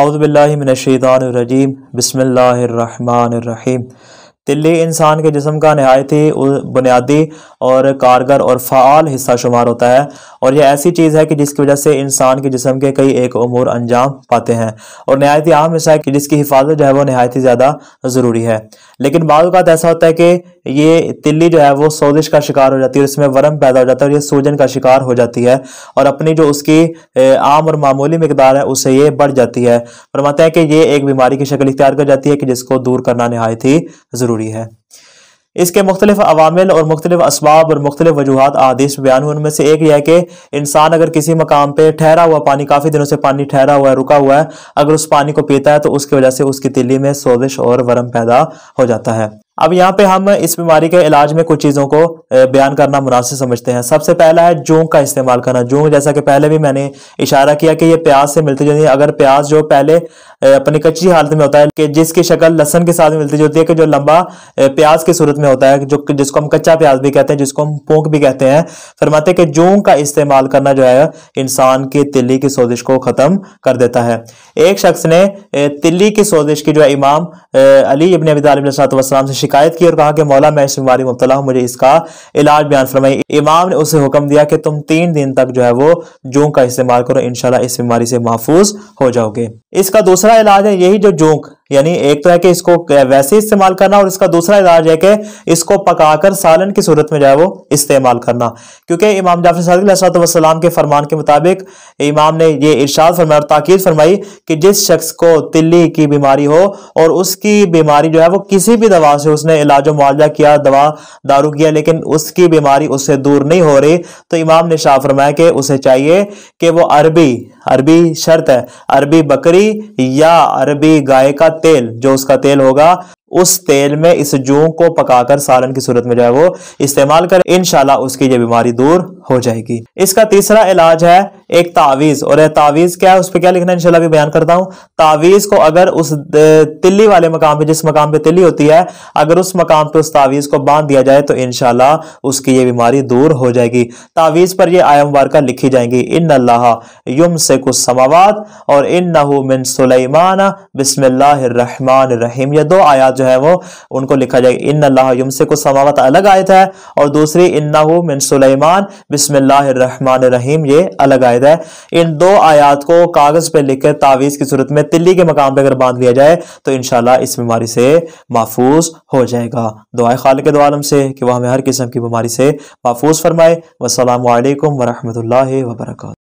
आउज़बिल्लिमिनशैदानरजीम बसमीम तिल्ली इंसान के जिसम का नहायत ही बुनियादी और कारगर और फ़ाल हिस्सा शुमार होता है और यह ऐसी चीज़ है कि जिसकी वजह से इंसान के जिसम के कई एक अमूर अंजाम पाते हैं और नहायत ही आम हिस्सा है कि जिसकी हिफाजत जो है वो नहायत ही ज़्यादा ज़रूरी है लेकिन बाद ऐसा होता है कि ये तिल्ली जो है वो सोजिश का शिकार हो जाती है और इसमें वरम पैदा हो जाता है और ये सूजन का शिकार हो जाती है और अपनी जो उसकी आम और मामूली मकदार है उससे ये बढ़ जाती है फरमाते हैं कि ये एक बीमारी की शक्ल इख्तियार कर जाती है कि जिसको दूर करना नहायत ही ज़रूरी ज़रूरी है इसके मुख्तलिफ अवामिल और मुख्तलिफ इसबाब और मुख्तलिफ वजूहत आदेश बयान हुए उनमें से एक यह है कि इंसान अगर किसी मकाम पर ठहरा हुआ पानी काफ़ी दिनों से पानी ठहरा हुआ है रुका हुआ है अगर उस पानी को पीता है तो उसकी वजह से उसकी तिली में सोजिश और वरम पैदा हो जाता है अब यहाँ पे हम इस बीमारी के इलाज में कुछ चीज़ों को बयान करना मुनासिब समझते हैं सबसे पहला है जोंग का इस्तेमाल करना जोंग जैसा कि पहले भी मैंने इशारा किया कि ये प्याज से मिलती जुलती अगर प्याज जो पहले अपनी कच्ची हालत में होता है कि जिसकी शक्ल लहसन के साथ मिलती जुलती है कि जो लंबा प्याज की सूरत में होता है जो जिसको हम कच्चा प्याज भी कहते हैं जिसको हम पोंख भी कहते हैं फरमाते कि जोंग का इस्तेमाल करना जो है इंसान की तिल्ली की सोजिश को ख़त्म कर देता है एक शख्स ने तिल्ली की सोजिश की जो है इमाम अली इबन अबी तालब से शिकायत की और कहा कि मौला मैं इस बीमारी मुबतला हूँ मुझे इसका इलाज बयान फरमाई इमाम ने उसे हुक्म दिया कि तुम तीन दिन तक जो है वो जोंक का इस्तेमाल करो इनशाला इस बीमारी से महफूज हो जाओगे इसका दूसरा इलाज है यही जो जोंक यानी एक तो है कि इसको वैसे इस्तेमाल करना और इसका दूसरा इलाज है कि इसको पकाकर सालन की सूरत में जो है वो इस्तेमाल करना क्योंकि इमाम जाफर सदक के फरमान के मुताबिक इमाम ने ये इर्शाद फरमाया और ताकीद फरमाई कि जिस शख्स को तिल्ली की बीमारी हो और उसकी बीमारी जो है वो किसी भी दवा से उसने इलाज मुआवजा किया दवा दारू किया लेकिन उसकी बीमारी उससे दूर नहीं हो रही तो इमाम ने शाह फरमाया कि उसे चाहिए कि वो अरबी अरबी शर्त है अरबी बकरी या अरबी गाय का तेल जो उसका तेल होगा उस तेल में इस जूं को पकाकर सालन की सूरत में जो है वो इस्तेमाल करें इनशाला उसकी ये बीमारी दूर हो जाएगी इसका तीसरा इलाज है एक तावीज़ और यह तावीज़ क्या है उस पर क्या लिखना है इनशाला बयान करता हूं तावीज़ को अगर उस तिल्ली वाले मकाम पे जिस मकाम पे तिल्ली होती है अगर उस मकाम पे उस तावीज़ को बांध दिया जाए तो इनशाला उसकी ये बीमारी दूर हो जाएगी तावीज़ पर यह आयम वारका लिखी जाएंगी इन अल्लाह युम से कुछ समावाद और इन नहू मिन सुलेमान बिसमिल्लाहमान रहीम ये दो आयात जो है वो उनको लिखा जाएगा इन अल्लाह से को समावत अलग आयत है और दूसरी इन्ना मिन सुलेमान बिसमान रहीम ये अलग आयत है इन दो आयात को कागज पर कर तावीज़ की सूरत में तिल्ली के मकाम पर अगर बांध लिया जाए तो इनशाला इस बीमारी से महफूज हो जाएगा दुआ खाल के दुआलम से कि वह हमें हर किस्म की बीमारी से महफूज फरमाए वसलम वरहमल वर्का